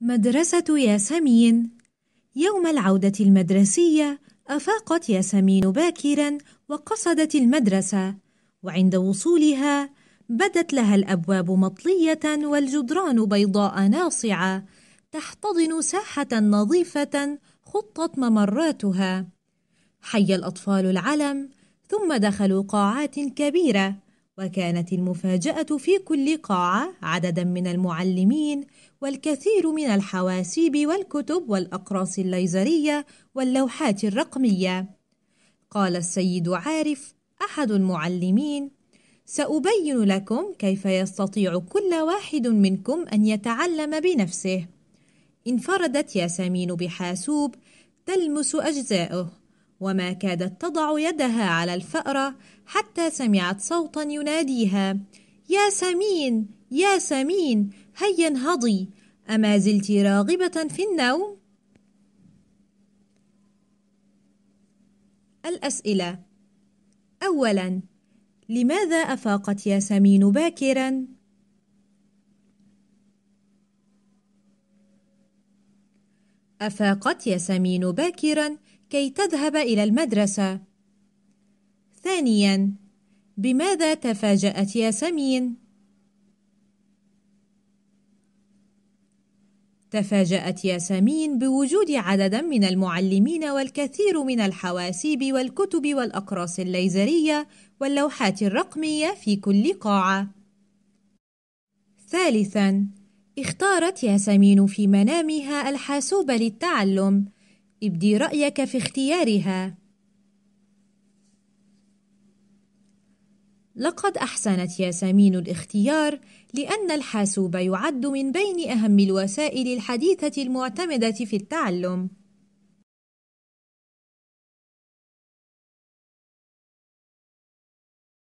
مدرسة ياسمين يوم العودة المدرسية أفاقت ياسمين باكرا وقصدت المدرسة وعند وصولها بدت لها الأبواب مطلية والجدران بيضاء ناصعة تحتضن ساحة نظيفة خطت ممراتها حي الأطفال العلم ثم دخلوا قاعات كبيرة وكانت المفاجأة في كل قاعة عددا من المعلمين والكثير من الحواسيب والكتب والأقراص الليزرية واللوحات الرقمية. قال السيد عارف أحد المعلمين: سأبين لكم كيف يستطيع كل واحد منكم أن يتعلم بنفسه. انفردت ياسمين بحاسوب تلمس أجزاؤه وما كادت تضع يدها على الفأرة حتى سمعت صوتا يناديها يا سمين يا سمين هيا انهضي أما زلت راغبة في النوم؟ الأسئلة أولا لماذا أفاقت ياسمين باكرا؟ أفاقت ياسمين باكرا كي تذهب إلى المدرسة. ثانياً، بماذا تفاجأت ياسمين؟ تفاجأت ياسمين بوجود عدد من المعلمين والكثير من الحواسيب والكتب والأقراص الليزرية واللوحات الرقمية في كل قاعة. ثالثاً، اختارت ياسمين في منامها الحاسوب للتعلم ابدي رأيك في اختيارها لقد أحسنت ياسمين الاختيار لأن الحاسوب يعد من بين أهم الوسائل الحديثة المعتمدة في التعلم